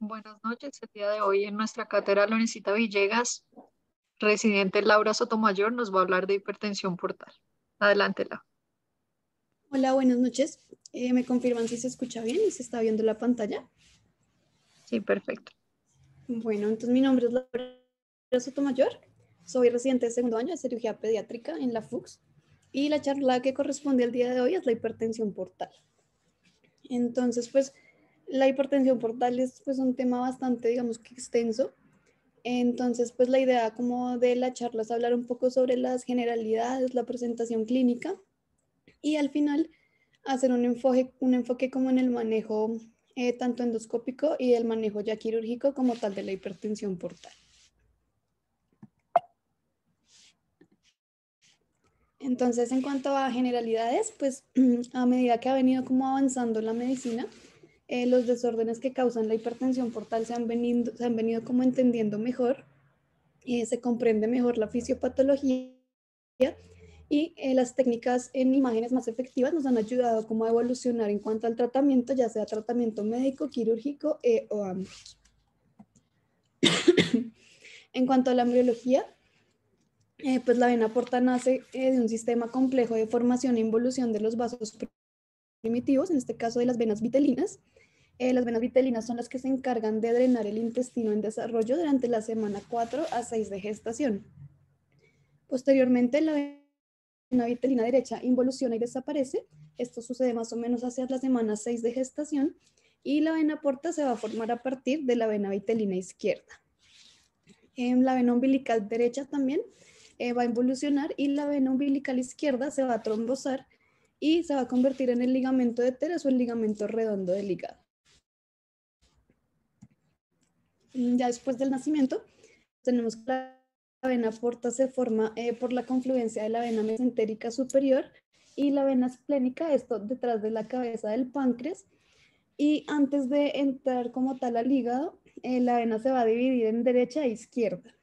Buenas noches. El día de hoy en nuestra cátedra Lorencita Villegas, residente Laura Sotomayor, nos va a hablar de hipertensión portal. Adelante, Laura. Hola, buenas noches. Eh, ¿Me confirman si se escucha bien y se está viendo la pantalla? Sí, perfecto. Bueno, entonces mi nombre es Laura Sotomayor. Soy residente de segundo año de cirugía pediátrica en la fux y la charla que corresponde al día de hoy es la hipertensión portal. Entonces, pues la hipertensión portal es pues un tema bastante, digamos extenso. Entonces, pues la idea como de la charla es hablar un poco sobre las generalidades, la presentación clínica y al final hacer un enfoque, un enfoque como en el manejo eh, tanto endoscópico y el manejo ya quirúrgico como tal de la hipertensión portal. Entonces, en cuanto a generalidades, pues a medida que ha venido como avanzando la medicina, eh, los desórdenes que causan la hipertensión portal se han, venido, se han venido como entendiendo mejor, y eh, se comprende mejor la fisiopatología y eh, las técnicas en imágenes más efectivas nos han ayudado como a evolucionar en cuanto al tratamiento, ya sea tratamiento médico, quirúrgico o ambos. en cuanto a la embriología, pues la vena porta nace de un sistema complejo de formación e involución de los vasos primitivos, en este caso de las venas vitelinas, eh, las venas vitelinas son las que se encargan de drenar el intestino en desarrollo durante la semana 4 a 6 de gestación. Posteriormente, la vena vitelina derecha involuciona y desaparece. Esto sucede más o menos hacia la semana 6 de gestación y la vena porta se va a formar a partir de la vena vitelina izquierda. En em, la vena umbilical derecha también eh, va a involucionar y la vena umbilical izquierda se va a trombosar y se va a convertir en el ligamento de teres o el ligamento redondo del hígado. Mm, ya después del nacimiento, tenemos que la vena porta se forma eh, por la confluencia de la vena mesentérica superior y la vena esplénica, esto detrás de la cabeza del páncreas. Y antes de entrar como tal al hígado, eh, la vena se va a dividir en derecha e izquierda.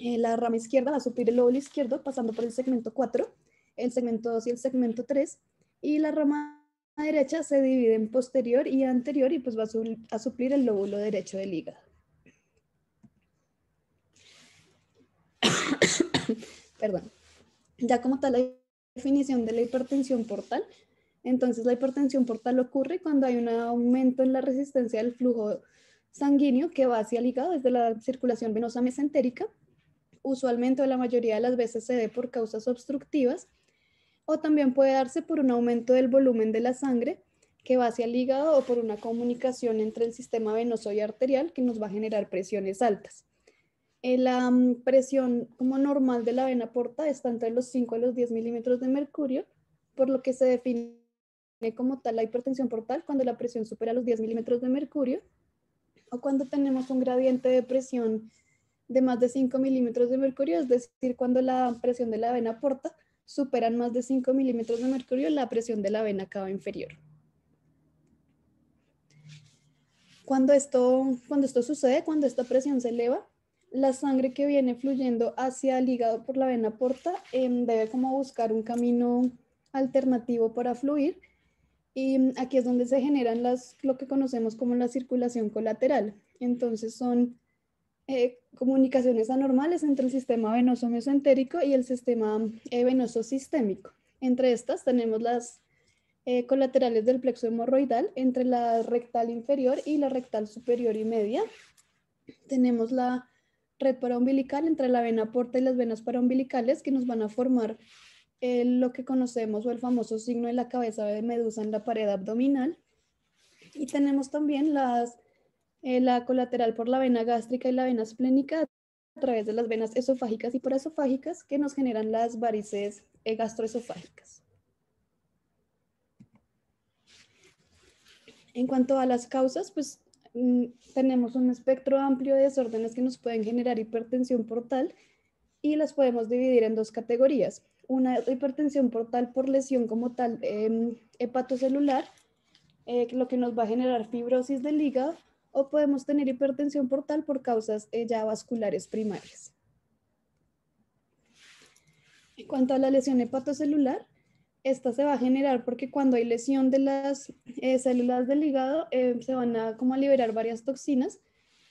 Eh, la rama izquierda va a suplir el lóbulo izquierdo pasando por el segmento 4, el segmento 2 y el segmento 3. Y la rama derecha se divide en posterior y anterior y pues va a suplir el lóbulo derecho del hígado. perdón, ya como tal la definición de la hipertensión portal, entonces la hipertensión portal ocurre cuando hay un aumento en la resistencia del flujo sanguíneo que va hacia el hígado desde la circulación venosa mesentérica. Usualmente o la mayoría de las veces se ve por causas obstructivas o también puede darse por un aumento del volumen de la sangre que va hacia el hígado o por una comunicación entre el sistema venoso y arterial que nos va a generar presiones altas. Eh, la mm, presión como normal de la vena porta está entre los 5 a los 10 milímetros de mercurio, por lo que se define como tal la hipertensión portal cuando la presión supera los 10 milímetros de mercurio o cuando tenemos un gradiente de presión de más de 5 milímetros de mercurio, es decir, cuando la presión de la vena porta supera más de 5 milímetros de mercurio, la presión de la vena cava inferior. Cuando esto, cuando esto sucede, cuando esta presión se eleva, la sangre que viene fluyendo hacia el hígado por la vena porta em, debe como buscar un camino alternativo para fluir y em, aquí es donde se generan las, lo que conocemos como la circulación colateral. Entonces son eh, comunicaciones anormales entre el sistema venoso mesentérico y el sistema eh, venoso sistémico. Entre estas tenemos las eh, colaterales del plexo hemorroidal entre la rectal inferior y la rectal superior y media. Tenemos la red paraumbilical entre la vena porta y las venas paraumbilicales que nos van a formar lo que conocemos o el famoso signo de la cabeza de medusa en la pared abdominal. Y tenemos también las, eh, la colateral por la vena gástrica y la vena esplénica a través de las venas esofágicas y paraesofágicas que nos generan las varices eh, gastroesofágicas. En cuanto a las causas, pues Mm, tenemos un espectro amplio de desórdenes que nos pueden generar hipertensión portal y las podemos dividir en dos categorías. Una hipertensión portal por lesión como tal em, hepatocelular, eh, lo que nos va a generar fibrosis del hígado, o podemos tener hipertensión portal por causas eh, ya vasculares primarias. En cuanto a la lesión hepatocelular, esta se va a generar porque cuando hay lesión de las eh, células del hígado eh, se van a como a liberar varias toxinas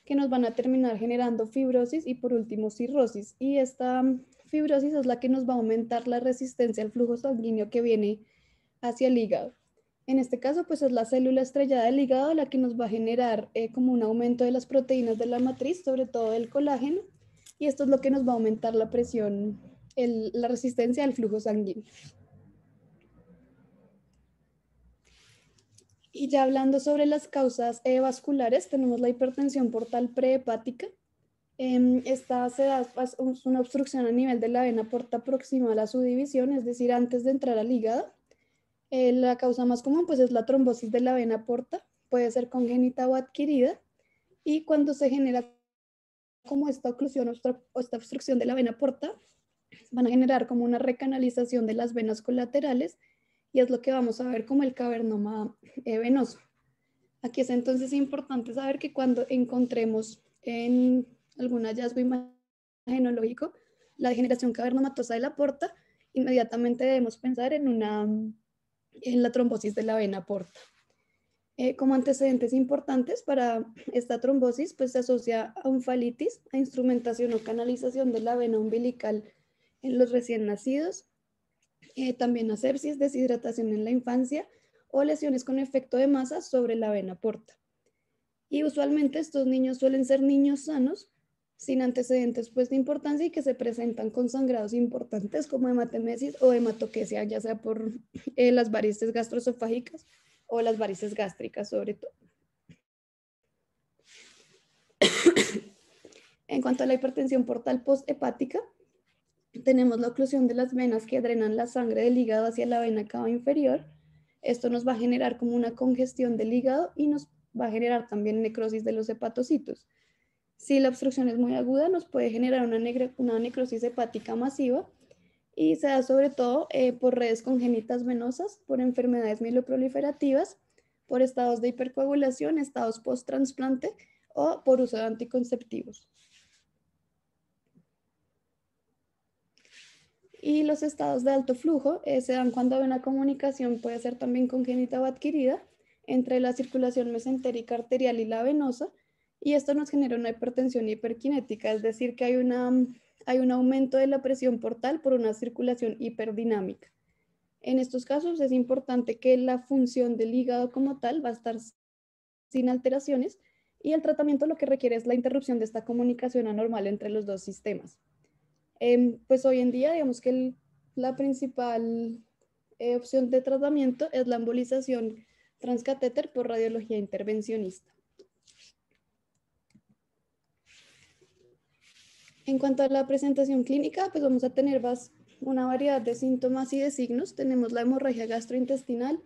que nos van a terminar generando fibrosis y por último cirrosis. Y esta mm, fibrosis es la que nos va a aumentar la resistencia al flujo sanguíneo que viene hacia el hígado. En este caso, pues es la célula estrellada del hígado la que nos va a generar eh, como un aumento de las proteínas de la matriz, sobre todo del colágeno, y esto es lo que nos va a aumentar la presión, la resistencia al flujo sanguíneo. Y ya hablando sobre las causas eh, vasculares, tenemos la hipertensión portal prehepática. Eh, esta se da, pues, una obstrucción a nivel de la vena porta próxima a la subdivisión, es decir, antes de entrar al hígado. Eh, la causa más común pues, es la trombosis de la vena porta, puede ser congénita o adquirida. Y cuando se genera como esta oclusión o esta obstrucción de la vena porta, van a generar como una recanalización de las venas colaterales y es lo que vamos a ver como el cavernoma venoso. Aquí es entonces importante saber que cuando encontremos en algún hallazgo imagenológico la degeneración cavernomatosa de la porta, inmediatamente debemos pensar en, una, en la trombosis de la vena porta. Eh, como antecedentes importantes para esta trombosis, pues se asocia a falitis, a instrumentación o canalización de la vena umbilical en los recién nacidos, eh, también a deshidratación en la infancia o lesiones con efecto de masa sobre la vena porta. Y usualmente estos niños suelen ser niños sanos, sin antecedentes pues, de importancia y que se presentan con sangrados importantes como hematemesis o hematoquesia, ya sea por eh, las varices gastroesofágicas o las varices gástricas sobre todo. en cuanto a la hipertensión portal posthepática, tenemos la oclusión de las venas que drenan la sangre del hígado hacia la vena cava inferior. Esto nos va a generar como una congestión del hígado y nos va a generar también necrosis de los hepatocitos. Si la obstrucción es muy aguda, nos puede generar una, una necrosis hepática masiva y se da sobre todo eh, por redes congénitas venosas, por enfermedades mieloproliferativas, por estados de hipercoagulación, estados post-transplante o por uso de anticonceptivos. Y los estados de alto flujo eh, se dan cuando hay una comunicación, puede ser también congénita o adquirida, entre la circulación mesentérica arterial y la venosa, y esto nos genera una hipertensión hiperquinética, es decir, que hay, una, hay un aumento de la presión portal por una circulación hiperdinámica. En estos casos es importante que la función del hígado como tal va a estar sin alteraciones y el tratamiento lo que requiere es la interrupción de esta comunicación anormal entre los dos sistemas. Em, pues hoy en día, digamos que la principal eh, opción de tratamiento es la embolización transcatéter por radiología intervencionista. En cuanto a la presentación clínica, pues vamos a tener una variedad de síntomas y de signos. Tenemos la hemorragia gastrointestinal,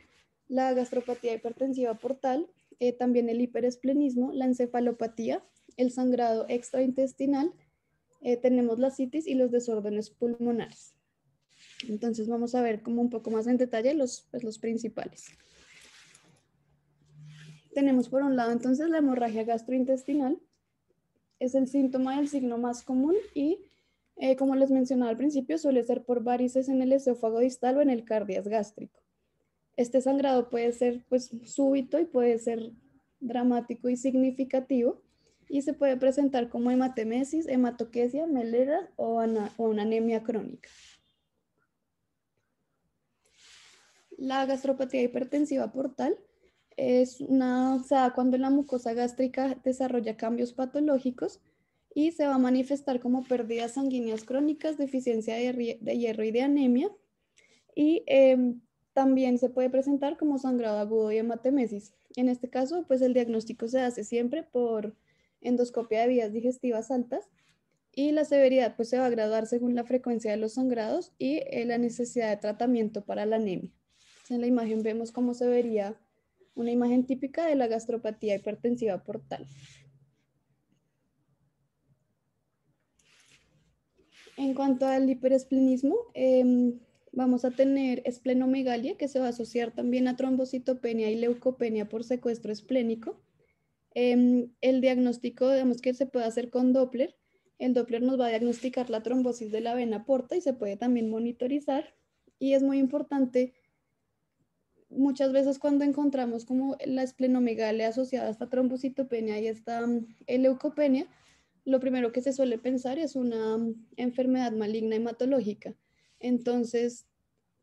la gastropatía hipertensiva portal, eh, también el hiperesplenismo, la encefalopatía, el sangrado extraintestinal, eh, tenemos la citis y los desórdenes pulmonares. Entonces vamos a ver como un poco más en detalle los, pues, los principales. Tenemos por un lado entonces la hemorragia gastrointestinal. Es el síntoma del signo más común y eh, como les mencionaba al principio suele ser por varices en el esófago distal o en el cardias gástrico. Este sangrado puede ser pues súbito y puede ser dramático y significativo y se puede presentar como hematemesis, hematoquesia, melera o, una anemia crónica. La gastropatía hipertensiva portal es una, o sea, cuando la mucosa gástrica desarrolla cambios patológicos y se va a manifestar como pérdidas sanguíneas crónicas, deficiencia de, hierro y de anemia. Y em, también se puede presentar como sangrado agudo y hematemesis. En este caso, pues el diagnóstico se hace siempre por endoscopia de vías digestivas altas y la severidad pues se va a graduar según la frecuencia de los sangrados y eh, la necesidad de tratamiento para la anemia. en la imagen vemos cómo se vería una imagen típica de la gastropatía hipertensiva portal. En cuanto al hiperesplenismo, em, vamos a tener esplenomegalia que se va a asociar también a trombocitopenia y leucopenia por secuestro esplénico. Em, el diagnóstico, digamos que se puede hacer con Doppler. El Doppler nos va a diagnosticar la trombosis de la vena porta y se puede también monitorizar. Y es muy importante, muchas veces cuando encontramos como la esplenomegalia asociada a esta trombocitopenia y esta mm, leucopenia, lo primero que se suele pensar es una mm, enfermedad maligna hematológica. Entonces,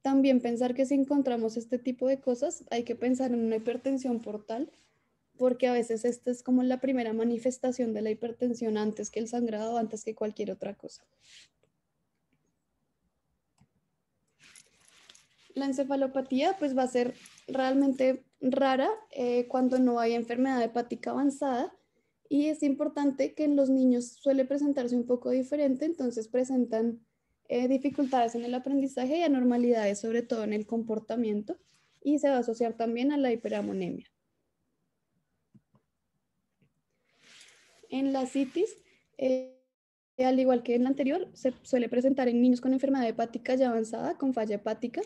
también pensar que si encontramos este tipo de cosas, hay que pensar en una hipertensión portal porque a veces esta es como la primera manifestación de la hipertensión antes que el sangrado, antes que cualquier otra cosa. La encefalopatía pues va a ser realmente rara eh, cuando no hay enfermedad hepática avanzada y es importante que en los niños suele presentarse un poco diferente, entonces presentan eh, dificultades en el aprendizaje y anormalidades sobre todo en el comportamiento y se va a asociar también a la hiperamonemia. En la CITIS, eh, al igual que en la anterior, se suele presentar en niños con enfermedad hepática ya avanzada, con falla hepática.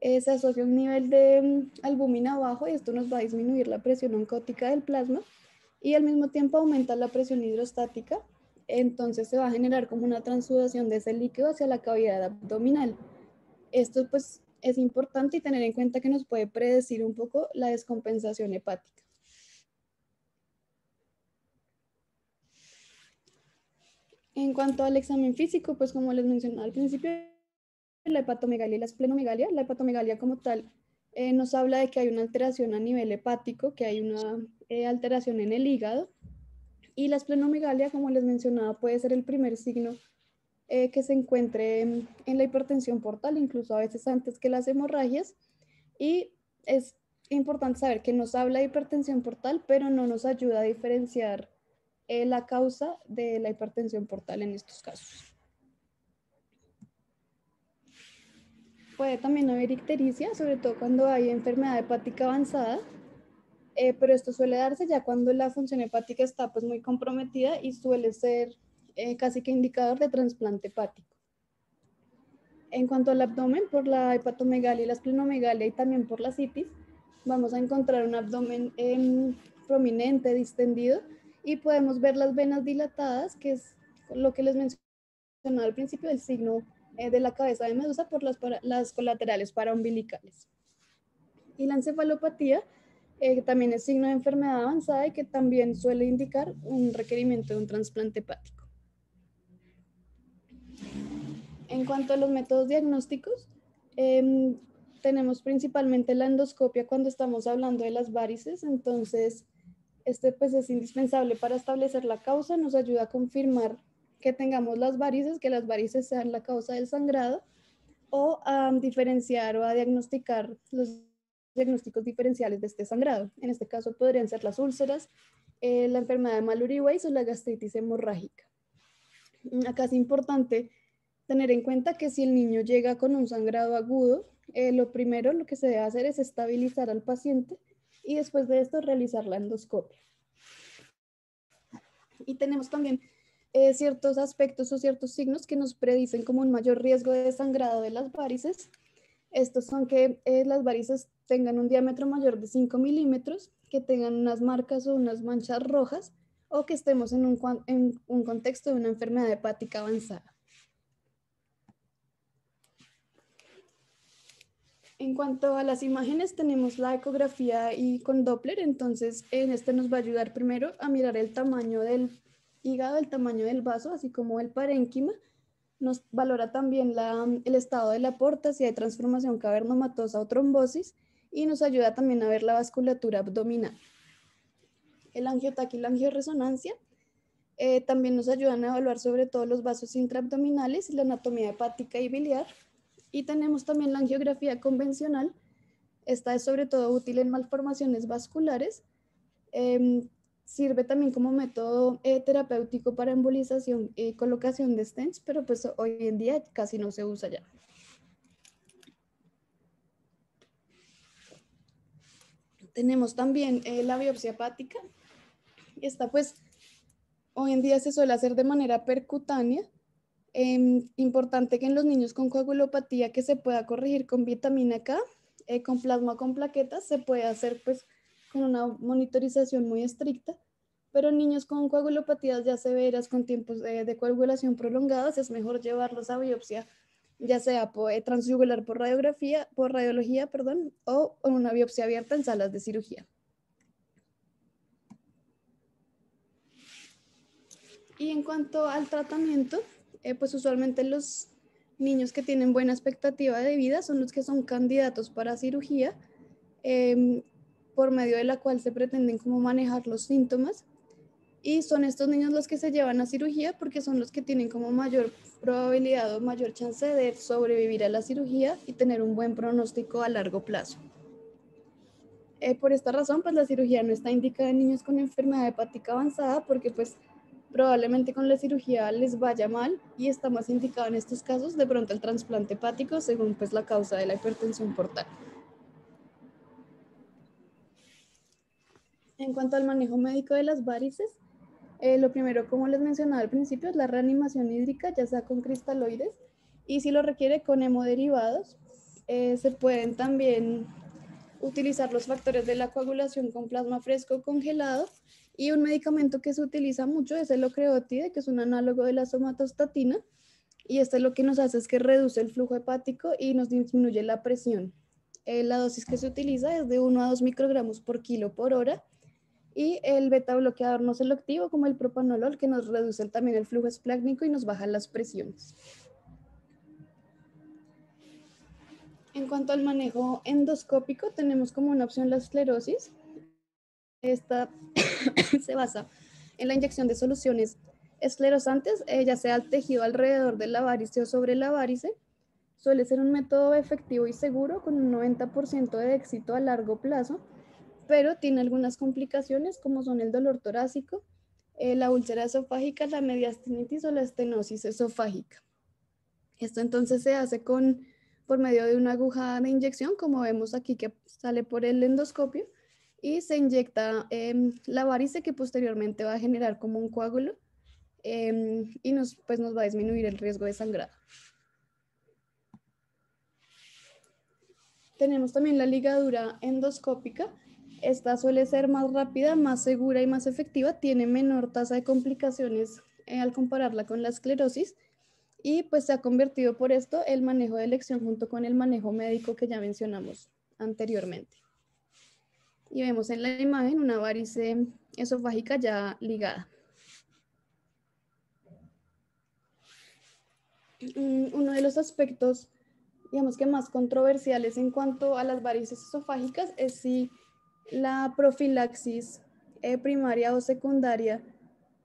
Eh, se asocia un nivel de mm, albúmina bajo y esto nos va a disminuir la presión oncótica del plasma y al mismo tiempo aumenta la presión hidrostática. Entonces se va a generar como una transudación de ese líquido hacia la cavidad abdominal. Esto pues es importante y tener en cuenta que nos puede predecir un poco la descompensación hepática. En cuanto al examen físico, pues como les mencionaba al principio, la hepatomegalia y la esplenomegalia, la hepatomegalia como tal eh, nos habla de que hay una alteración a nivel hepático, que hay una eh, alteración en el hígado. Y la esplenomegalia, como les mencionaba, puede ser el primer signo eh, que se encuentre en, la hipertensión portal, incluso a veces antes que las hemorragias. Y es importante saber que nos habla de hipertensión portal, pero no nos ayuda a diferenciar eh, la causa de la hipertensión portal en estos casos. Puede también haber ictericia, sobre todo cuando hay enfermedad hepática avanzada, eh, pero esto suele darse ya cuando la función hepática está pues muy comprometida y suele ser eh, casi que indicador de trasplante hepático. En cuanto al abdomen, por la hepatomegalia y la esplenomegalia y también por la citis, vamos a encontrar un abdomen em, prominente, distendido, y podemos ver las venas dilatadas, que es lo que les mencionaba al principio, el signo eh, de la cabeza de medusa por las, las colaterales paraumbilicales. Y la encefalopatía eh, también es signo de enfermedad avanzada y que también suele indicar un requerimiento de un trasplante hepático. En cuanto a los métodos diagnósticos, em, tenemos principalmente la endoscopia cuando estamos hablando de las varices, entonces este pues, es indispensable para establecer la causa, nos ayuda a confirmar que tengamos las varices, que las varices sean la causa del sangrado o a diferenciar o a diagnosticar los diagnósticos diferenciales de este sangrado. En este caso podrían ser las úlceras, eh, la enfermedad de Mallory-Weiss o la gastritis hemorrágica. Mm, acá es importante tener en cuenta que si el niño llega con un sangrado agudo, eh, lo primero lo que se debe hacer es estabilizar al paciente y después de esto realizar la endoscopia. Y tenemos también eh, ciertos aspectos o ciertos signos que nos predicen como un mayor riesgo de sangrado de las varices. Estos son que eh, las varices tengan un diámetro mayor de 5 milímetros, que tengan unas marcas o unas manchas rojas o que estemos en un, en un contexto de una enfermedad hepática avanzada. En cuanto a las imágenes, tenemos la ecografía y con Doppler, entonces en este nos va a ayudar primero a mirar el tamaño del hígado, el tamaño del vaso, así como el parénquima. Nos valora también el estado de la porta, si hay transformación cavernomatosa o trombosis, y nos ayuda también a ver la vasculatura abdominal. El angiotaque y la angioresonancia eh, también nos ayudan a evaluar sobre todo los vasos intraabdominales, y la anatomía hepática y biliar, y tenemos también la angiografía convencional. Esta es sobre todo útil en malformaciones vasculares. Em, sirve también como método eh, terapéutico para embolización y colocación de stents, pero pues hoy en día casi no se usa ya. Tenemos también eh, la biopsia hepática. Esta pues hoy en día se suele hacer de manera percutánea Em, importante que en los niños con coagulopatía que se pueda corregir con vitamina K, eh, con plasma, con plaquetas, se puede hacer pues con una monitorización muy estricta, pero en niños con coagulopatías ya severas, con tiempos de coagulación prolongados, es mejor llevarlos a biopsia, ya sea por, eh, transjugular por radiografía, por radiología, perdón, o una biopsia abierta en salas de cirugía. Y en cuanto al tratamiento, eh, pues usualmente los niños que tienen buena expectativa de vida son los que son candidatos para cirugía, em, por medio de la cual se pretenden como manejar los síntomas. Y son estos niños los que se llevan a cirugía porque son los que tienen como mayor probabilidad o mayor chance de sobrevivir a la cirugía y tener un buen pronóstico a largo plazo. Eh, por esta razón, pues la cirugía no está indicada en niños con enfermedad hepática avanzada porque pues probablemente con la cirugía les vaya mal y está más indicado en estos casos de pronto el trasplante hepático según pues la causa de la hipertensión portal. En cuanto al manejo médico de las varices, eh, lo primero, como les mencionaba al principio, es la reanimación hídrica, ya sea con cristaloides, y si lo requiere con hemoderivados, eh, se pueden también utilizar los factores de la coagulación con plasma fresco congelado y un medicamento que se utiliza mucho es el ocreotide, que es un análogo de la somatostatina. Y es este lo que nos hace es que reduce el flujo hepático y nos disminuye la presión. Eh, la dosis que se utiliza es de 1 a 2 microgramos por kilo por hora. Y el beta bloqueador no selectivo, como el propanolol, que nos reduce también el flujo esplácnico y nos baja las presiones. En cuanto al manejo endoscópico, tenemos como una opción la esclerosis, esta se basa en la inyección de soluciones esclerosantes, eh, ya sea al tejido alrededor de la varice o sobre la varice. Suele ser un método efectivo y seguro con un 90% de éxito a largo plazo, pero tiene algunas complicaciones como son el dolor torácico, eh, la úlcera esofágica, la mediastinitis o la estenosis esofágica. Esto entonces se hace con, por medio de una aguja de inyección, como vemos aquí que sale por el endoscopio y se inyecta la varice que posteriormente va a generar como un coágulo em, y nos, pues nos va a disminuir el riesgo de sangrado. Tenemos también la ligadura endoscópica. Esta suele ser más rápida, más segura y más efectiva. Tiene menor tasa de complicaciones eh, al compararla con la esclerosis. Y pues se ha convertido por esto el manejo de elección junto con el manejo médico que ya mencionamos anteriormente y vemos en la imagen una varice esofágica ya ligada. Mm, uno de los aspectos, digamos que más controversiales en cuanto a las varices esofágicas es si la profilaxis eh, primaria o secundaria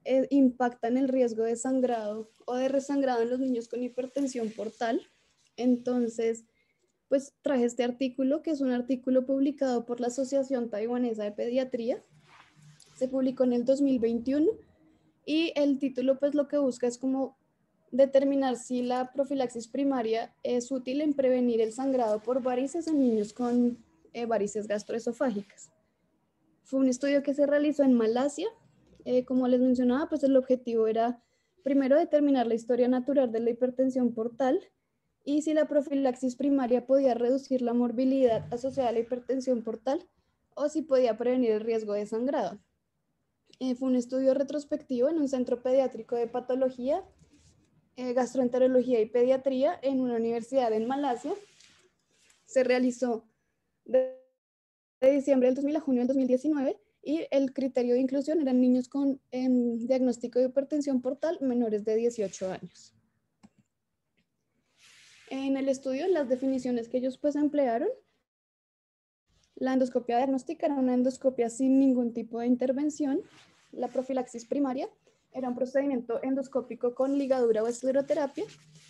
eh, impacta en el riesgo de sangrado o de resangrado en los niños con hipertensión portal. Entonces, pues traje este artículo, que es un artículo publicado por la Asociación Taiwanesa de Pediatría. Se publicó en el 2021 y el título pues lo que busca es como determinar si la profilaxis primaria es útil en prevenir el sangrado por varices en niños con eh, varices gastroesofágicas. Fue un estudio que se realizó en Malasia. Eh, como les mencionaba, pues el objetivo era primero determinar la historia natural de la hipertensión portal y si la profilaxis primaria podía reducir la morbilidad asociada a la hipertensión portal o si podía prevenir el riesgo de sangrado. Eh, fue un estudio retrospectivo en un centro pediátrico de patología, eh, gastroenterología y pediatría en una universidad en Malasia. Se realizó de, diciembre del 2000 a junio del 2019 y el criterio de inclusión eran niños con em, diagnóstico de hipertensión portal menores de 18 años en el estudio, las definiciones que ellos pues, emplearon, la endoscopia diagnóstica era una endoscopia sin ningún tipo de intervención, la profilaxis primaria era un procedimiento endoscópico con ligadura o escleroterapia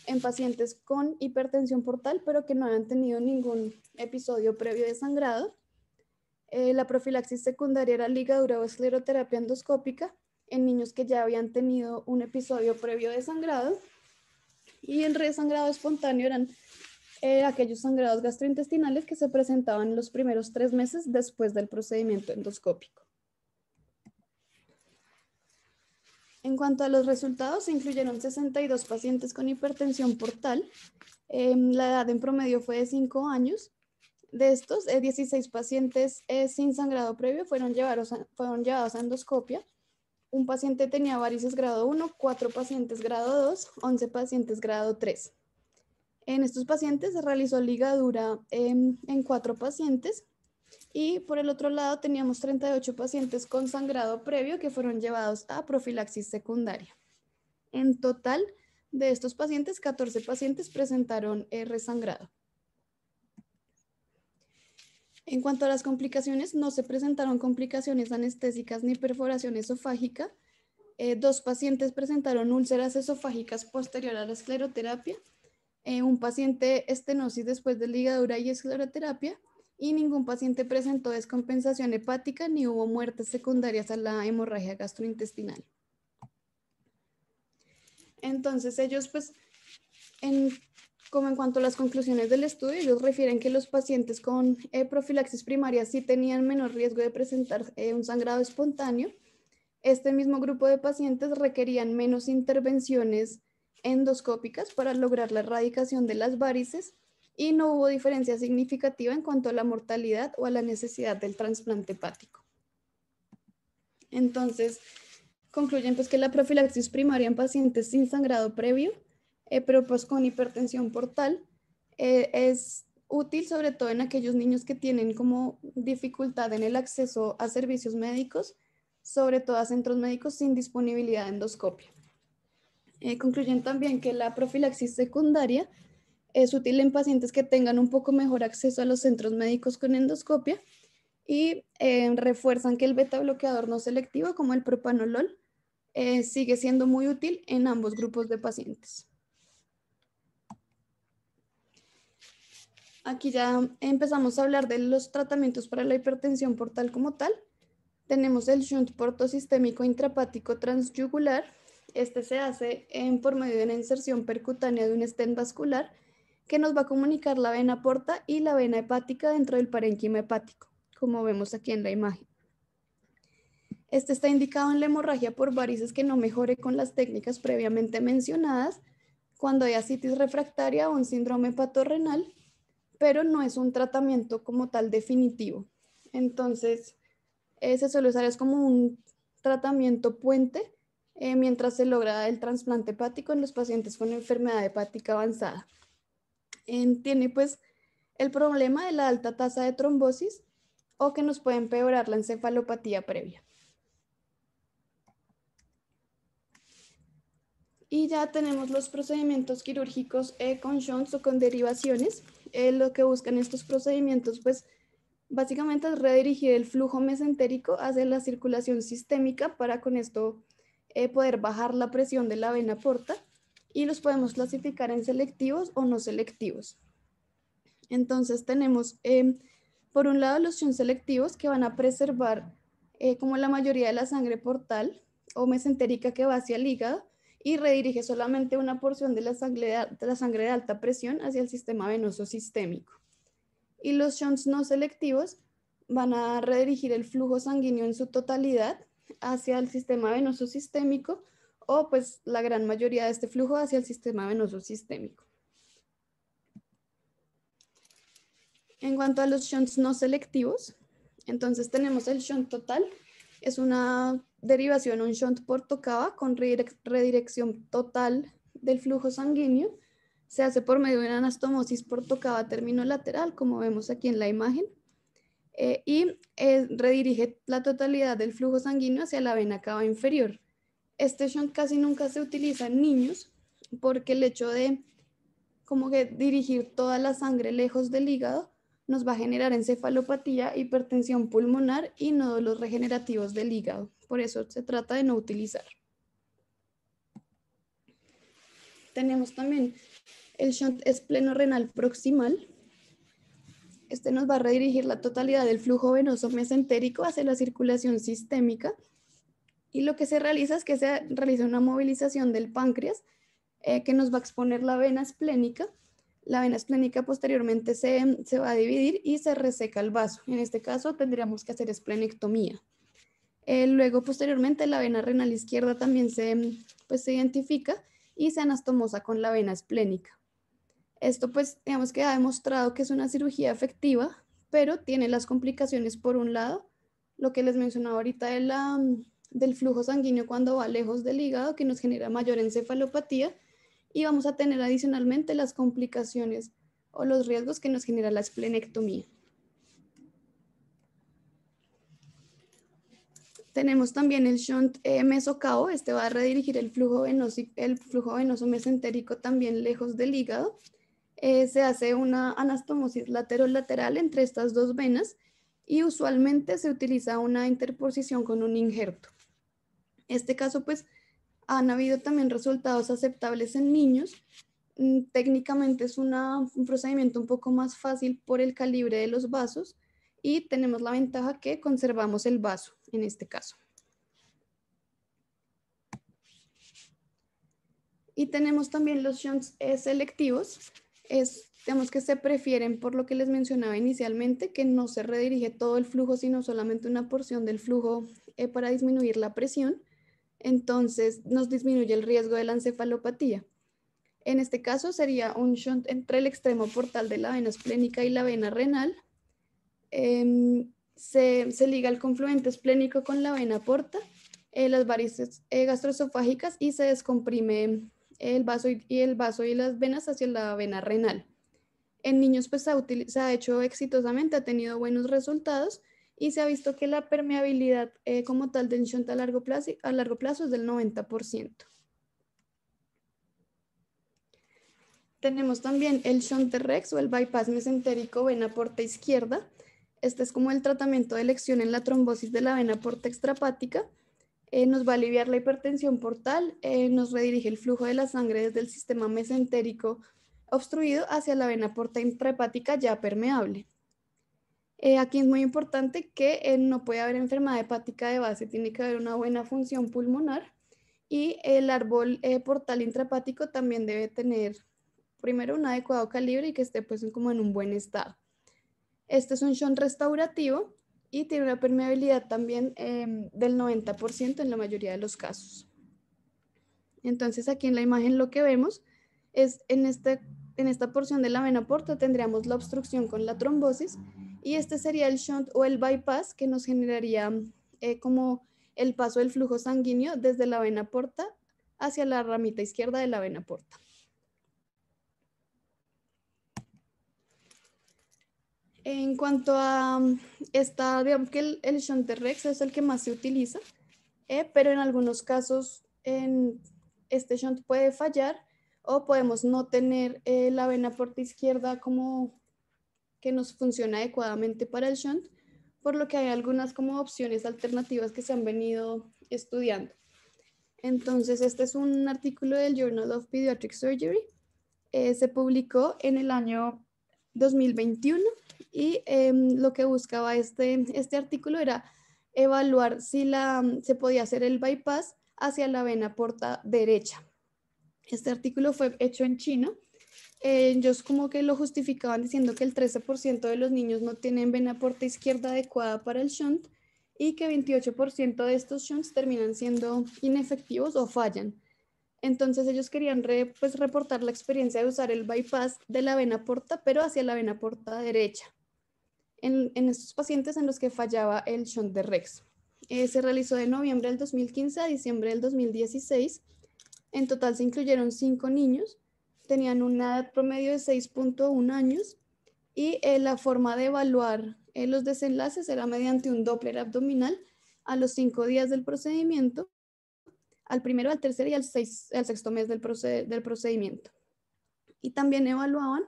en pacientes con hipertensión portal, pero que no habían tenido ningún episodio previo de sangrado. Eh, la profilaxis secundaria era ligadura o escleroterapia endoscópica en niños que ya habían tenido un episodio previo de sangrado y el sangrado espontáneo eran eh, aquellos sangrados gastrointestinales que se presentaban en los primeros tres meses después del procedimiento endoscópico. En cuanto a los resultados, se incluyeron 62 pacientes con hipertensión portal. Em, la edad en promedio fue de 5 años. De estos, 16 eh, pacientes eh, sin sangrado previo fueron llevados, fueron llevados a endoscopia un paciente tenía varices grado 1, 4 pacientes grado 2, 11 pacientes grado 3. En estos pacientes se realizó ligadura en 4 pacientes y por el otro lado teníamos 38 pacientes con sangrado previo que fueron llevados a profilaxis secundaria. En total, de estos pacientes, 14 pacientes presentaron resangrado. En cuanto a las complicaciones, no se presentaron complicaciones anestésicas ni perforación esofágica. Eh, dos pacientes presentaron úlceras esofágicas posterior a la escleroterapia. Eh, un paciente estenosis después de ligadura y escleroterapia. Y ningún paciente presentó descompensación hepática ni hubo muertes secundarias a la hemorragia gastrointestinal. Entonces ellos pues en como en cuanto a las conclusiones del estudio, ellos refieren que los pacientes con eh, profilaxis primaria sí tenían menor riesgo de presentar eh, un sangrado espontáneo. Este mismo grupo de pacientes requerían menos intervenciones endoscópicas para lograr la erradicación de las varices y no hubo diferencia significativa en cuanto a la mortalidad o a la necesidad del trasplante hepático. Entonces, concluyen pues, que la profilaxis primaria en pacientes sin sangrado previo eh, pero pues, con hipertensión portal eh, es útil sobre todo en aquellos niños que tienen como dificultad en el acceso a servicios médicos, sobre todo a centros médicos sin disponibilidad de endoscopia. Eh, concluyen también que la profilaxis secundaria es útil en pacientes que tengan un poco mejor acceso a los centros médicos con endoscopia y refuerzan que el beta bloqueador no selectivo como el propanolol sigue siendo muy útil en ambos grupos de pacientes. Aquí ya empezamos a hablar de los tratamientos para la hipertensión portal como tal. Tenemos el shunt portosistémico intrapático transyugular. Este se hace en, por medio de una inserción percutánea de un estén vascular que nos va a comunicar la vena porta y la vena hepática dentro del parénquima hepático, como vemos aquí en la imagen. Este está indicado en la hemorragia por varices que no mejore con las técnicas previamente mencionadas, cuando hay asitis refractaria o un síndrome hepatorrenal, pero no es un tratamiento como tal definitivo. Entonces, se suele usar es como un tratamiento puente eh, mientras se logra el trasplante hepático en los pacientes con enfermedad hepática avanzada. tiene pues el problema de la alta tasa de trombosis o que nos puede empeorar la encefalopatía previa. Y ya tenemos los procedimientos quirúrgicos eh, con o con derivaciones. Eh, lo que buscan estos procedimientos, pues básicamente es redirigir el flujo mesentérico hacia la circulación sistémica para con esto eh, poder bajar la presión de la vena porta y los podemos clasificar en selectivos o no selectivos. Entonces tenemos, em, por un lado, los selectivos que van a preservar eh, como la mayoría de la sangre portal o mesentérica que va hacia el hígado y redirige solamente una porción de la sangre de, la sangre de alta presión hacia el sistema venoso sistémico. Y los shunts no selectivos van a redirigir el flujo sanguíneo en su totalidad hacia el sistema venoso sistémico o pues la gran mayoría de este flujo hacia el sistema venoso sistémico. En cuanto a los shunts no selectivos, entonces tenemos el shunt total, es una derivación, un shunt por tocaba con redirección total del flujo sanguíneo. Se hace por medio de una anastomosis por tocaba lateral, como vemos aquí en la imagen, eh, y eh, redirige la totalidad del flujo sanguíneo hacia la vena cava inferior. Este shunt casi nunca se utiliza en niños porque el hecho de como que dirigir toda la sangre lejos del hígado nos va a generar encefalopatía, hipertensión pulmonar y nódulos regenerativos del hígado por eso se trata de no utilizar. Tenemos también el shunt espleno renal proximal. Este nos va a redirigir la totalidad del flujo venoso mesentérico hacia la circulación sistémica. Y lo que se realiza es que se realiza una movilización del páncreas eh, que nos va a exponer la vena esplénica. La vena esplénica posteriormente se va a dividir y se reseca el vaso. En este caso tendríamos que hacer esplenectomía. Eh, luego, posteriormente, la vena renal izquierda también se, pues, se identifica y se anastomosa con la vena esplénica. Esto, pues, digamos que ha demostrado que es una cirugía efectiva, pero tiene las complicaciones, por un lado, lo que les mencionaba ahorita de la, del flujo sanguíneo cuando va lejos del hígado, que nos genera mayor encefalopatía, y vamos a tener adicionalmente las complicaciones o los riesgos que nos genera la esplenectomía. Tenemos también el shunt eh, mesocao, este va a redirigir el flujo, venoso, el flujo venoso mesentérico también lejos del hígado. Eh, se hace una anastomosis lateral-lateral entre estas dos venas y usualmente se utiliza una interposición con un injerto. En Este caso, pues, han habido también resultados aceptables en niños. Mm, técnicamente es un procedimiento un poco más fácil por el calibre de los vasos, y tenemos la ventaja que conservamos el vaso en este caso. Y tenemos también los shunts selectivos, es, digamos que se prefieren por lo que les mencionaba inicialmente, que no se redirige todo el flujo, sino solamente una porción del flujo eh, para disminuir la presión. Entonces nos disminuye el riesgo de la encefalopatía. En este caso sería un shunt entre el extremo portal de la vena esplénica y la vena renal, Em, se, liga el confluente esplénico con la vena porta, eh, las varices eh, gastroesofágicas y se descomprime el vaso y, el vaso y las venas hacia la vena renal. En niños pues, se, ha hecho exitosamente, ha tenido buenos resultados y se ha visto que la permeabilidad eh, como tal del shunt a largo, plazo, a largo plazo es del 90%. Tenemos también el shunt rex o el bypass mesentérico vena porta izquierda, este es como el tratamiento de elección en la trombosis de la vena porta extrapática. Eh, nos va a aliviar la hipertensión portal, eh, nos redirige el flujo de la sangre desde el sistema mesentérico obstruido hacia la vena porta intrahepática ya permeable. Eh, aquí es muy importante que no puede haber enfermedad hepática de base, tiene que haber una buena función pulmonar y el árbol portal intrahepático también debe tener primero un adecuado calibre y que esté pues como en un buen estado. Este es un shunt restaurativo y tiene una permeabilidad también em, del 90% en la mayoría de los casos. Entonces aquí en la imagen lo que vemos es en, este, en esta porción de la vena porta tendríamos la obstrucción con la trombosis y este sería el shunt o el bypass que nos generaría eh, como el paso del flujo sanguíneo desde la vena porta hacia la ramita izquierda de la vena porta. En cuanto a mm, esta, digamos que el, el Rex es el que más se utiliza, eh, pero en algunos casos en este shunt puede fallar o podemos no tener eh, la vena porta izquierda como que nos funciona adecuadamente para el shunt, por lo que hay algunas como opciones alternativas que se han venido estudiando. Entonces, este es un artículo del Journal of Pediatric Surgery. Eh, se publicó en el año 2021 y em, lo que buscaba este, este artículo era evaluar si la, se podía hacer el bypass hacia la vena porta derecha. Este artículo fue hecho en China. ellos como que lo justificaban diciendo que el 13% de los niños no tienen vena porta izquierda adecuada para el shunt y que 28% de estos shunts terminan siendo inefectivos o fallan. Entonces ellos querían pues, reportar la experiencia de usar el bypass de la vena porta, pero hacia la vena porta derecha, en, estos pacientes en los que fallaba el shunt de Rex. Eh, se realizó de noviembre del 2015 a diciembre del 2016. En total se incluyeron cinco niños, tenían una edad promedio de 6.1 años y eh, la forma de evaluar eh, los desenlaces era mediante un Doppler abdominal a los cinco días del procedimiento al primero, al tercer y al, al sexto mes del, del procedimiento. Y también evaluaban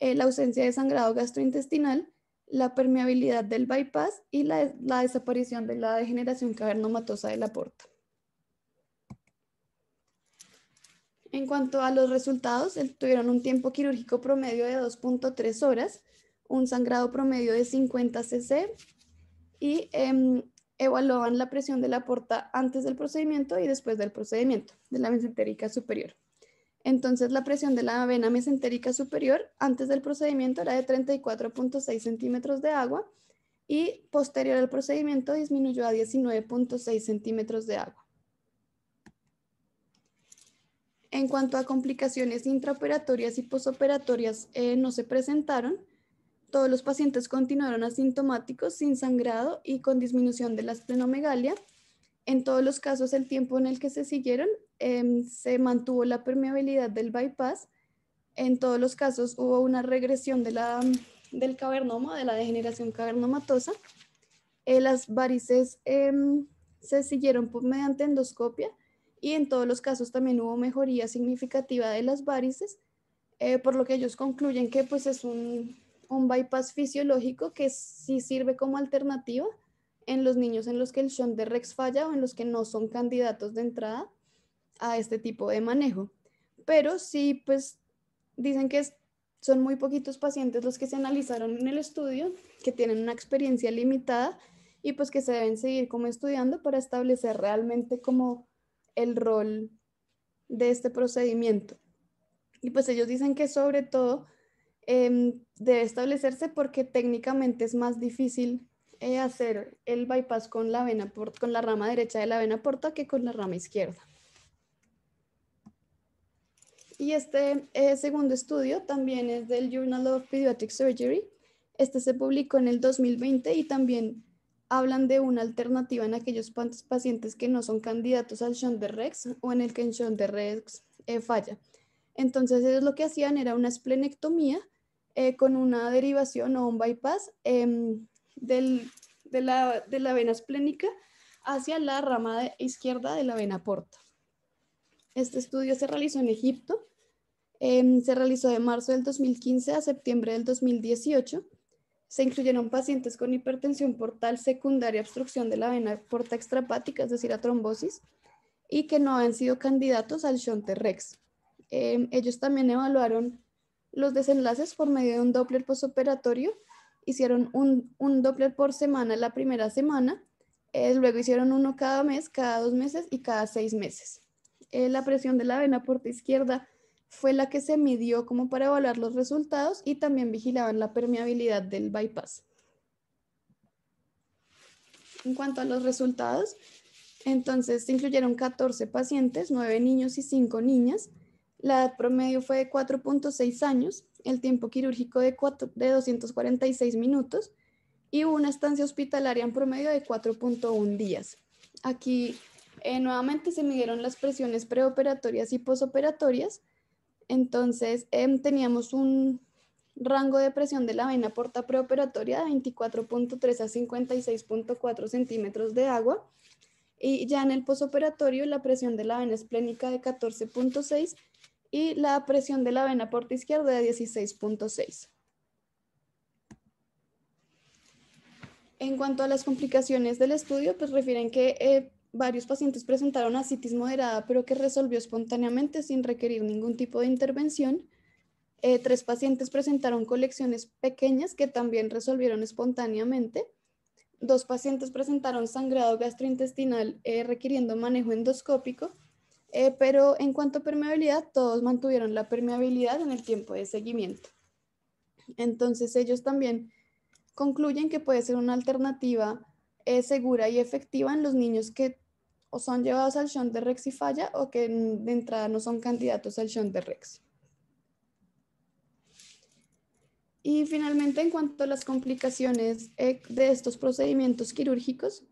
eh, la ausencia de sangrado gastrointestinal, la permeabilidad del bypass y la, la desaparición de la degeneración cavernomatosa de la porta. En cuanto a los resultados, tuvieron un tiempo quirúrgico promedio de 2.3 horas, un sangrado promedio de 50 cc y eh, evalúan la presión de la porta antes del procedimiento y después del procedimiento de la mesentérica superior. Entonces, la presión de la vena mesentérica superior antes del procedimiento era de 34.6 centímetros de agua y posterior al procedimiento disminuyó a 19.6 centímetros de agua. En cuanto a complicaciones intraoperatorias y posoperatorias, eh, no se presentaron. Todos los pacientes continuaron asintomáticos, sin sangrado y con disminución de la esplenomegalia. En todos los casos, el tiempo en el que se siguieron em, se mantuvo la permeabilidad del bypass. En todos los casos hubo una regresión de la, del cavernoma, de la degeneración cavernomatosa. Eh, las varices em, se siguieron mediante endoscopia y en todos los casos también hubo mejoría significativa de las varices, eh, por lo que ellos concluyen que pues, es un un bypass fisiológico que sí sirve como alternativa en los niños en los que el shunt de Rex falla o en los que no son candidatos de entrada a este tipo de manejo. Pero sí, pues dicen que son muy poquitos pacientes los que se analizaron en el estudio, que tienen una experiencia limitada y pues que se deben seguir como estudiando para establecer realmente como el rol de este procedimiento. Y pues ellos dicen que sobre todo Em, debe establecerse porque técnicamente es más difícil eh, hacer el bypass con la, vena por, con la rama derecha de la vena porta que con la rama izquierda. Y este eh, segundo estudio también es del Journal of Pediatric Surgery. Este se publicó en el 2020 y también hablan de una alternativa en aquellos pacientes que no son candidatos al Shunt de Rex o en el que el Shunt de Rex eh, falla. Entonces, ellos lo que hacían era una esplenectomía eh, con una derivación o un bypass em, de, la, vena esplénica hacia la rama izquierda de la vena porta. Este estudio se realizó en Egipto, em, se realizó de marzo del 2015 a septiembre del 2018. Se incluyeron pacientes con hipertensión portal secundaria, obstrucción de la vena porta extrapática, es decir, a trombosis, y que no han sido candidatos al Shonterrex. Eh, em, ellos también evaluaron los desenlaces por medio de un Doppler postoperatorio hicieron un, un Doppler por semana la primera semana, eh, luego hicieron uno cada mes, cada dos meses y cada seis meses. Eh, la presión de la vena porta izquierda fue la que se midió como para evaluar los resultados y también vigilaban la permeabilidad del bypass. En cuanto a los resultados, entonces se incluyeron 14 pacientes, 9 niños y 5 niñas. La edad promedio fue de 4.6 años, el tiempo quirúrgico de, de 246 minutos y una estancia hospitalaria en promedio de 4.1 días. Aquí eh, nuevamente se midieron las presiones preoperatorias y posoperatorias. Entonces em, teníamos un rango de presión de la vena porta preoperatoria de 24.3 a 56.4 centímetros de agua y ya en el posoperatorio, la presión de la vena esplénica de 14.6 y la presión de la vena porta izquierda de 16.6. En cuanto a las complicaciones del estudio, pues refieren que eh, varios pacientes presentaron asitis moderada, pero que resolvió espontáneamente sin requerir ningún tipo de intervención. Eh, tres pacientes presentaron colecciones pequeñas que también resolvieron espontáneamente dos pacientes presentaron sangrado gastrointestinal eh, requiriendo manejo endoscópico, eh, pero en cuanto a permeabilidad, todos mantuvieron la permeabilidad en el tiempo de seguimiento. Entonces ellos también concluyen que puede ser una alternativa eh, segura y efectiva en los niños que o son llevados al shunt de Rex y falla o que de entrada no son candidatos al shunt de Rex. Y finalmente, en cuanto a las complicaciones eh, de estos procedimientos quirúrgicos,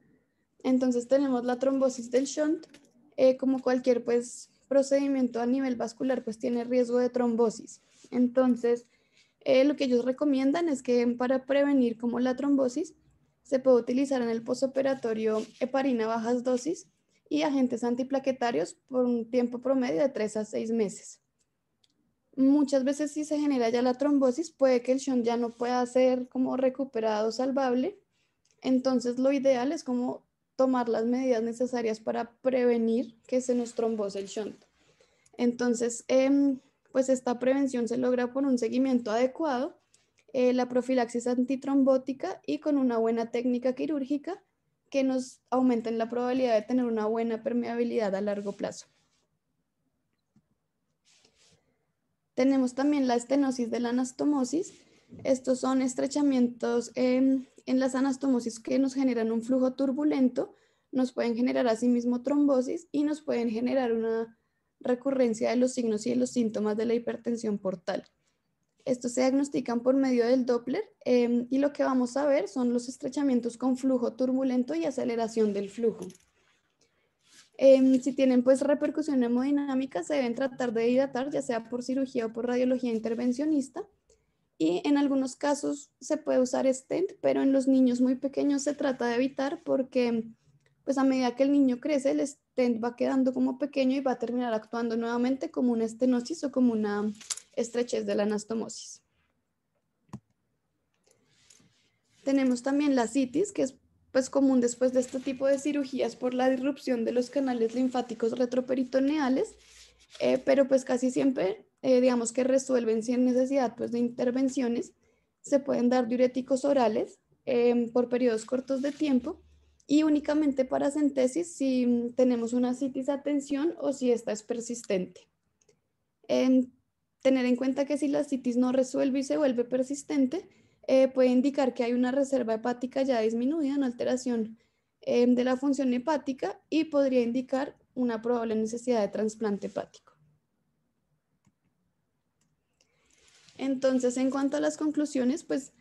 entonces tenemos la trombosis del shunt, eh, como cualquier pues, procedimiento a nivel vascular, pues tiene riesgo de trombosis. Entonces, eh, lo que ellos recomiendan es que para prevenir como la trombosis, se puede utilizar en el posoperatorio heparina bajas dosis y agentes antiplaquetarios por un tiempo promedio de 3 a seis meses muchas veces si se genera ya la trombosis, puede que el shunt ya no pueda ser como recuperado, salvable. Entonces lo ideal es como tomar las medidas necesarias para prevenir que se nos trombose el shunt. Entonces, em, pues esta prevención se logra por un seguimiento adecuado, eh, la profilaxis antitrombótica y con una buena técnica quirúrgica que nos aumenten la probabilidad de tener una buena permeabilidad a largo plazo. Tenemos también la estenosis de la anastomosis. Estos son estrechamientos em, en, las anastomosis que nos generan un flujo turbulento, nos pueden generar asimismo trombosis y nos pueden generar una recurrencia de los signos y de los síntomas de la hipertensión portal. Estos se diagnostican por medio del Doppler em, y lo que vamos a ver son los estrechamientos con flujo turbulento y aceleración del flujo. Em, si tienen pues repercusión hemodinámica, se deben tratar de hidratar, ya sea por cirugía o por radiología intervencionista. Y en algunos casos se puede usar stent, pero en los niños muy pequeños se trata de evitar porque pues a medida que el niño crece, el stent va quedando como pequeño y va a terminar actuando nuevamente como una estenosis o como una estrechez de la anastomosis. Tenemos también la citis, que es pues común después de este tipo de cirugías por la disrupción de los canales linfáticos retroperitoneales, eh, pero pues casi siempre, eh, digamos que resuelven sin necesidad pues de intervenciones. Se pueden dar diuréticos orales em, por periodos cortos de tiempo y únicamente para síntesis si tenemos una citis atención o si esta es persistente. tener en cuenta que si la citis no resuelve y se vuelve persistente, eh, puede indicar que hay una reserva hepática ya disminuida, una alteración em, de la función hepática y podría indicar una probable necesidad de trasplante hepático. Entonces, en cuanto a las conclusiones, pues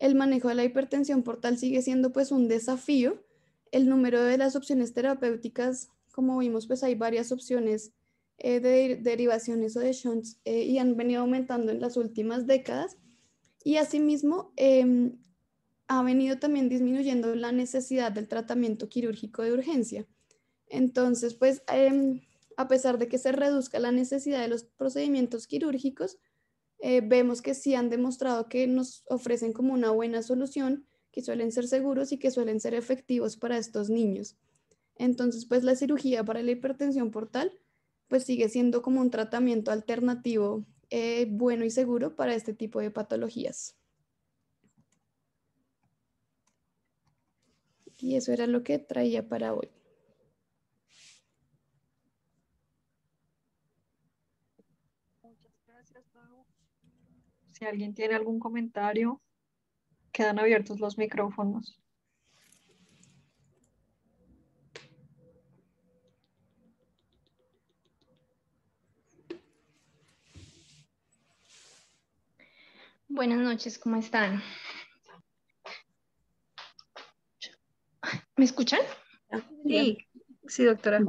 el manejo de la hipertensión portal sigue siendo pues un desafío. El número de las opciones terapéuticas, como vimos, pues hay varias opciones eh, de derivaciones o de shunts eh, y han venido aumentando en las últimas décadas. Y asimismo, em, ha venido también disminuyendo la necesidad del tratamiento quirúrgico de urgencia. Entonces, pues, em, a pesar de que se reduzca la necesidad de los procedimientos quirúrgicos, eh, vemos que sí han demostrado que nos ofrecen como una buena solución, que suelen ser seguros y que suelen ser efectivos para estos niños. Entonces, pues, la cirugía para la hipertensión portal, pues, sigue siendo como un tratamiento alternativo eh, bueno y seguro para este tipo de patologías. Y eso era lo que traía para hoy. Muchas gracias, Si alguien tiene algún comentario, quedan abiertos los micrófonos. Buenas noches, ¿cómo están? ¿Me escuchan? Sí, sí, doctora.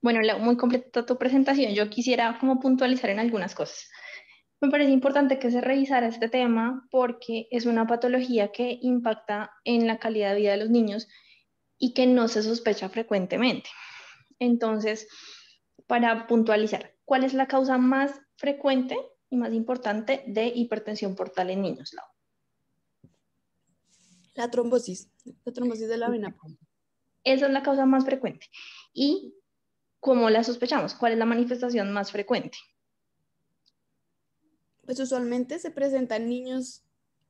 Bueno, muy completa tu presentación. Yo quisiera como puntualizar en algunas cosas. Me parece importante que se revisara este tema porque es una patología que impacta en la calidad de vida de los niños y que no se sospecha frecuentemente. Entonces, para puntualizar, ¿cuál es la causa más frecuente y más importante, de hipertensión portal en niños, La trombosis, la trombosis de la vena. Esa es la causa más frecuente. ¿Y cómo la sospechamos? ¿Cuál es la manifestación más frecuente? Pues usualmente se presentan niños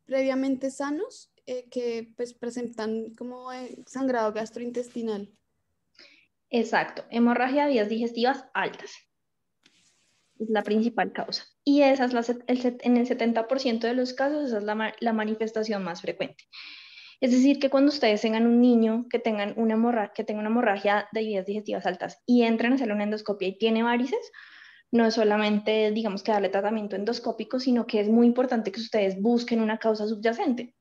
previamente sanos eh, que pues, presentan como eh, sangrado gastrointestinal. Exacto, hemorragia de vías digestivas altas es la principal causa. Y es en el 70% de los casos, esa es la, manifestación más frecuente. Es decir, que cuando ustedes tengan un niño que, tengan una hemorragia, que tenga una hemorragia de vías digestivas altas y entren a hacer una endoscopia y tiene varices, no es solamente, digamos, que darle tratamiento endoscópico, sino que es muy importante que ustedes busquen una causa subyacente,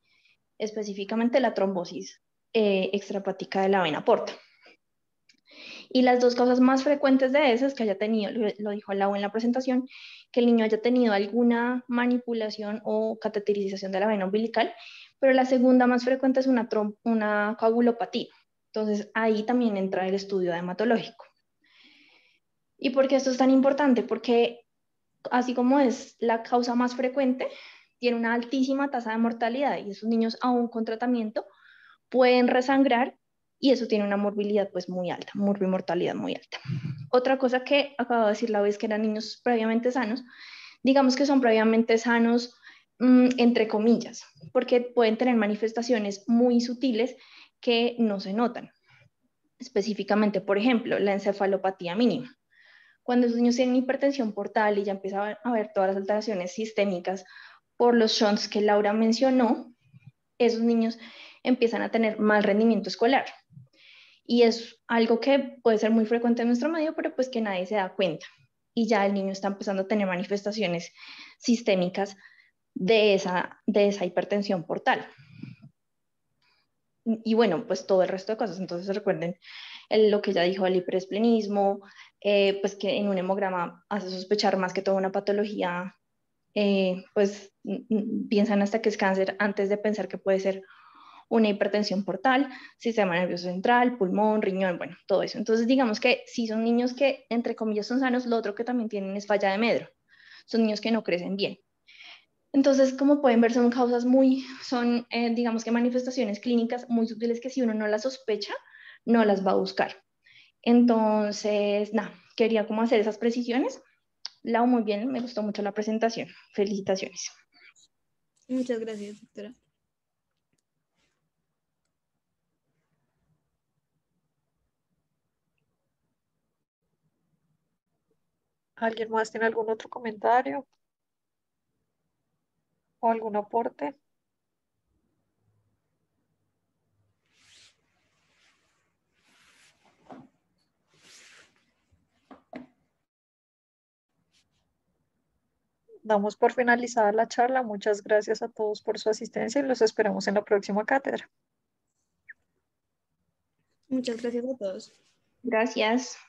específicamente la trombosis eh, extrapática de la vena porta. Y las dos causas más frecuentes de esas que haya tenido, lo dijo Lau en la presentación, que el niño haya tenido alguna manipulación o cateterización de la vena umbilical, pero la segunda más frecuente es una, una coagulopatía. Entonces ahí también entra el estudio hematológico. ¿Y por qué esto es tan importante? Porque así como es la causa más frecuente, tiene una altísima tasa de mortalidad y esos niños aún con tratamiento pueden resangrar y eso tiene una morbilidad pues muy alta, mortalidad muy alta. Otra cosa que acabo de decir la vez que eran niños previamente sanos, digamos que son previamente sanos mm, entre comillas, porque pueden tener manifestaciones muy sutiles que no se notan. Específicamente, por ejemplo, la encefalopatía mínima. Cuando esos niños tienen hipertensión portal y ya empiezan a ver todas las alteraciones sistémicas por los shunts que Laura mencionó, esos niños empiezan a tener mal rendimiento escolar. Y es algo que puede ser muy frecuente en nuestro medio, pero pues que nadie se da cuenta. Y ya el niño está empezando a tener manifestaciones sistémicas de esa, de esa hipertensión portal. Y bueno, pues todo el resto de cosas. Entonces recuerden lo que ya dijo, el hiperesplenismo, eh, pues que en un hemograma hace sospechar más que toda una patología, eh, pues piensan hasta que es cáncer antes de pensar que puede ser una hipertensión portal, sistema nervioso central, pulmón, riñón, bueno, todo eso. Entonces, digamos que si son niños que, entre comillas, son sanos, lo otro que también tienen es falla de medro. Son niños que no crecen bien. Entonces, como pueden ver, son causas muy, son, eh, digamos que manifestaciones clínicas muy sutiles que si uno no las sospecha, no las va a buscar. Entonces, nada, quería como hacer esas precisiones. lao muy bien, me gustó mucho la presentación. Felicitaciones. Muchas gracias, doctora. ¿Alguien más tiene algún otro comentario? ¿O algún aporte? Damos por finalizada la charla. Muchas gracias a todos por su asistencia y los esperamos en la próxima cátedra. Muchas gracias a todos. Gracias.